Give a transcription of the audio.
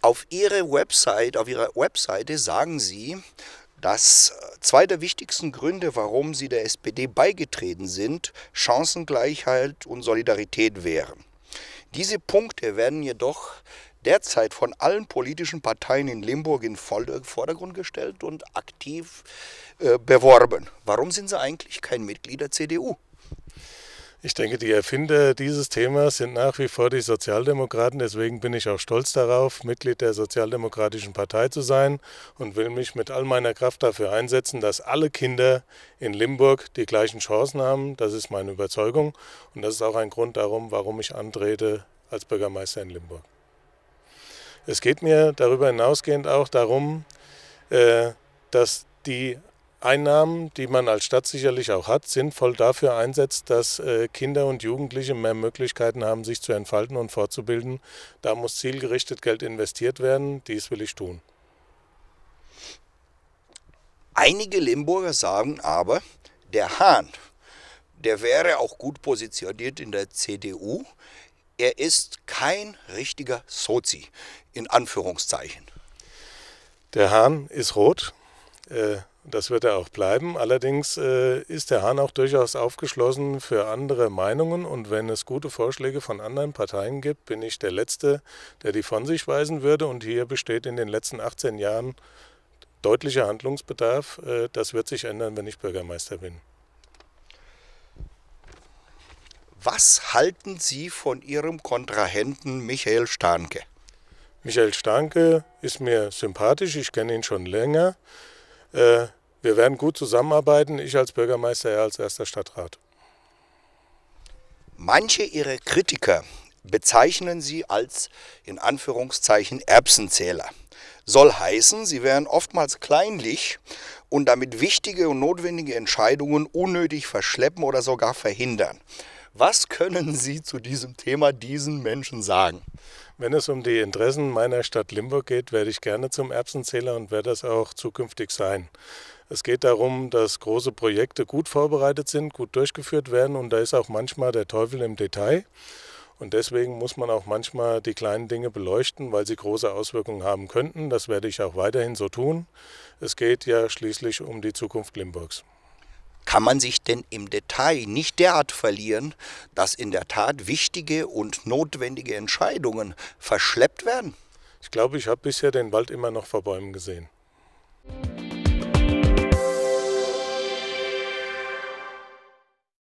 Auf, ihre Website, auf ihrer Webseite sagen sie, dass äh, zwei der wichtigsten Gründe, warum sie der SPD beigetreten sind, Chancengleichheit und Solidarität wären. Diese Punkte werden jedoch derzeit von allen politischen Parteien in Limburg in äh, Vordergrund gestellt und aktiv äh, beworben. Warum sind sie eigentlich kein Mitglied der CDU? Ich denke, die Erfinder dieses Themas sind nach wie vor die Sozialdemokraten. Deswegen bin ich auch stolz darauf, Mitglied der Sozialdemokratischen Partei zu sein und will mich mit all meiner Kraft dafür einsetzen, dass alle Kinder in Limburg die gleichen Chancen haben. Das ist meine Überzeugung und das ist auch ein Grund darum, warum ich antrete als Bürgermeister in Limburg. Es geht mir darüber hinausgehend auch darum, äh, dass die Einnahmen, die man als Stadt sicherlich auch hat, sinnvoll dafür einsetzt, dass äh, Kinder und Jugendliche mehr Möglichkeiten haben, sich zu entfalten und fortzubilden. Da muss zielgerichtet Geld investiert werden. Dies will ich tun. Einige Limburger sagen aber, der Hahn, der wäre auch gut positioniert in der CDU. Er ist kein richtiger Sozi, in Anführungszeichen. Der Hahn ist rot. Äh, das wird er auch bleiben. Allerdings äh, ist der Hahn auch durchaus aufgeschlossen für andere Meinungen. Und wenn es gute Vorschläge von anderen Parteien gibt, bin ich der Letzte, der die von sich weisen würde. Und hier besteht in den letzten 18 Jahren deutlicher Handlungsbedarf. Äh, das wird sich ändern, wenn ich Bürgermeister bin. Was halten Sie von Ihrem Kontrahenten Michael Starnke? Michael Starnke ist mir sympathisch. Ich kenne ihn schon länger. Äh, wir werden gut zusammenarbeiten, ich als Bürgermeister, er als erster Stadtrat. Manche Ihrer Kritiker bezeichnen Sie als in Anführungszeichen Erbsenzähler. Soll heißen, Sie wären oftmals kleinlich und damit wichtige und notwendige Entscheidungen unnötig verschleppen oder sogar verhindern. Was können Sie zu diesem Thema diesen Menschen sagen? Wenn es um die Interessen meiner Stadt Limburg geht, werde ich gerne zum Erbsenzähler und werde das auch zukünftig sein. Es geht darum, dass große Projekte gut vorbereitet sind, gut durchgeführt werden und da ist auch manchmal der Teufel im Detail. Und deswegen muss man auch manchmal die kleinen Dinge beleuchten, weil sie große Auswirkungen haben könnten. Das werde ich auch weiterhin so tun. Es geht ja schließlich um die Zukunft Limburgs. Kann man sich denn im Detail nicht derart verlieren, dass in der Tat wichtige und notwendige Entscheidungen verschleppt werden? Ich glaube, ich habe bisher den Wald immer noch vor Bäumen gesehen.